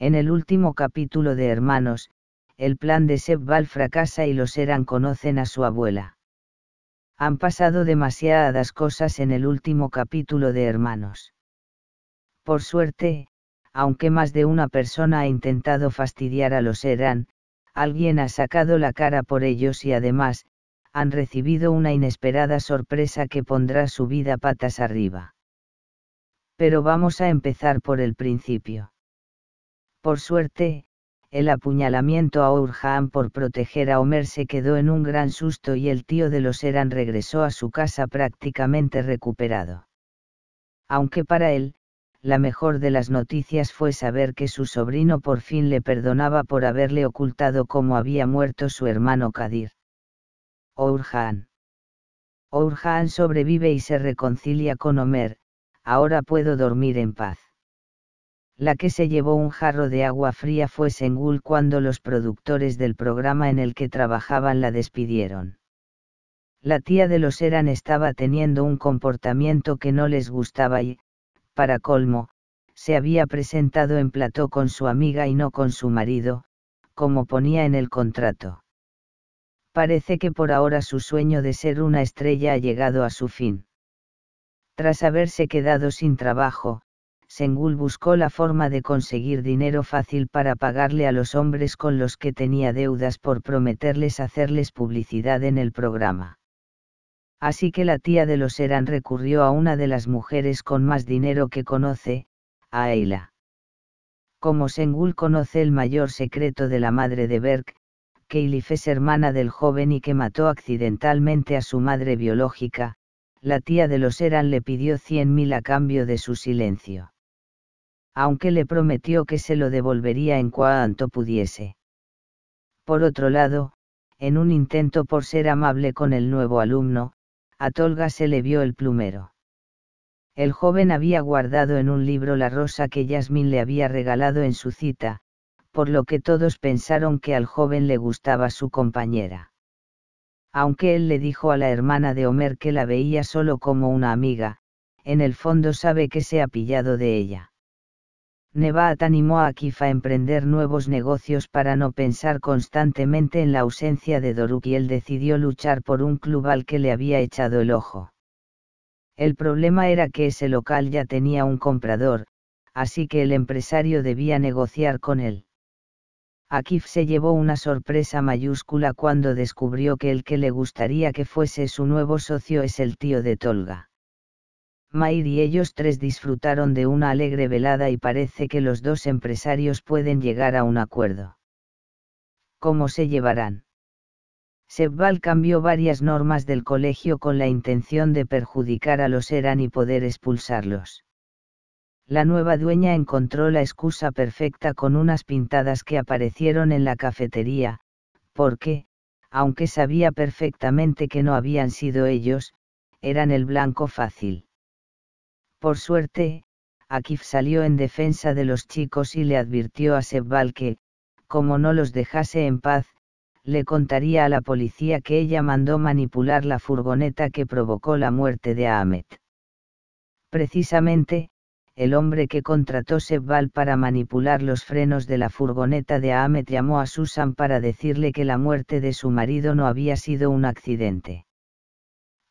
En el último capítulo de Hermanos, el plan de Sebbal fracasa y los Eran conocen a su abuela. Han pasado demasiadas cosas en el último capítulo de Hermanos. Por suerte, aunque más de una persona ha intentado fastidiar a los Eran, alguien ha sacado la cara por ellos y además, han recibido una inesperada sorpresa que pondrá su vida patas arriba. Pero vamos a empezar por el principio. Por suerte, el apuñalamiento a Urhan por proteger a Homer se quedó en un gran susto y el tío de los Eran regresó a su casa prácticamente recuperado. Aunque para él, la mejor de las noticias fue saber que su sobrino por fin le perdonaba por haberle ocultado cómo había muerto su hermano Kadir. Orhan. Orhan sobrevive y se reconcilia con Homer, ahora puedo dormir en paz. La que se llevó un jarro de agua fría fue Sengul cuando los productores del programa en el que trabajaban la despidieron. La tía de los Eran estaba teniendo un comportamiento que no les gustaba y, para colmo, se había presentado en plató con su amiga y no con su marido, como ponía en el contrato. Parece que por ahora su sueño de ser una estrella ha llegado a su fin. Tras haberse quedado sin trabajo, Sengul buscó la forma de conseguir dinero fácil para pagarle a los hombres con los que tenía deudas por prometerles hacerles publicidad en el programa. Así que la tía de los Eran recurrió a una de las mujeres con más dinero que conoce, a Ayla. Como Sengul conoce el mayor secreto de la madre de Berg, que Elif es hermana del joven y que mató accidentalmente a su madre biológica, la tía de los Eran le pidió 100.000 a cambio de su silencio aunque le prometió que se lo devolvería en cuanto pudiese. Por otro lado, en un intento por ser amable con el nuevo alumno, a Tolga se le vio el plumero. El joven había guardado en un libro la rosa que Yasmín le había regalado en su cita, por lo que todos pensaron que al joven le gustaba su compañera. Aunque él le dijo a la hermana de Homer que la veía solo como una amiga, en el fondo sabe que se ha pillado de ella. Nevat animó a Akif a emprender nuevos negocios para no pensar constantemente en la ausencia de Doruk y él decidió luchar por un club al que le había echado el ojo. El problema era que ese local ya tenía un comprador, así que el empresario debía negociar con él. Akif se llevó una sorpresa mayúscula cuando descubrió que el que le gustaría que fuese su nuevo socio es el tío de Tolga. Mair y ellos tres disfrutaron de una alegre velada y parece que los dos empresarios pueden llegar a un acuerdo. ¿Cómo se llevarán? Sebbal cambió varias normas del colegio con la intención de perjudicar a los Eran y poder expulsarlos. La nueva dueña encontró la excusa perfecta con unas pintadas que aparecieron en la cafetería, porque, aunque sabía perfectamente que no habían sido ellos, eran el blanco fácil por suerte, Akif salió en defensa de los chicos y le advirtió a Sebbal que, como no los dejase en paz, le contaría a la policía que ella mandó manipular la furgoneta que provocó la muerte de Ahmet. Precisamente, el hombre que contrató Sebbal para manipular los frenos de la furgoneta de Ahmet llamó a Susan para decirle que la muerte de su marido no había sido un accidente.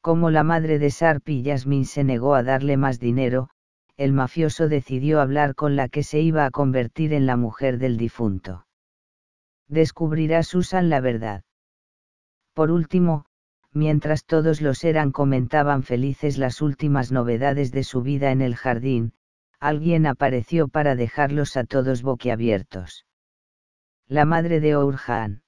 Como la madre de Sarpi Yasmin se negó a darle más dinero, el mafioso decidió hablar con la que se iba a convertir en la mujer del difunto. Descubrirá Susan la verdad. Por último, mientras todos los eran comentaban felices las últimas novedades de su vida en el jardín, alguien apareció para dejarlos a todos boquiabiertos. La madre de Orhan.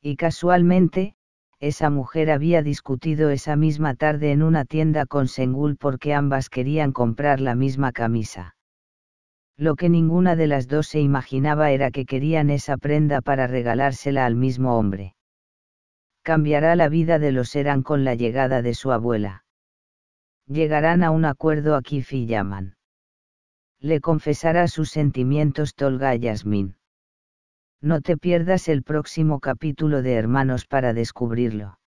Y casualmente, esa mujer había discutido esa misma tarde en una tienda con Sengul porque ambas querían comprar la misma camisa. Lo que ninguna de las dos se imaginaba era que querían esa prenda para regalársela al mismo hombre. Cambiará la vida de los Eran con la llegada de su abuela. Llegarán a un acuerdo aquí Fiyaman. Le confesará sus sentimientos Tolga Yasmin. No te pierdas el próximo capítulo de Hermanos para descubrirlo.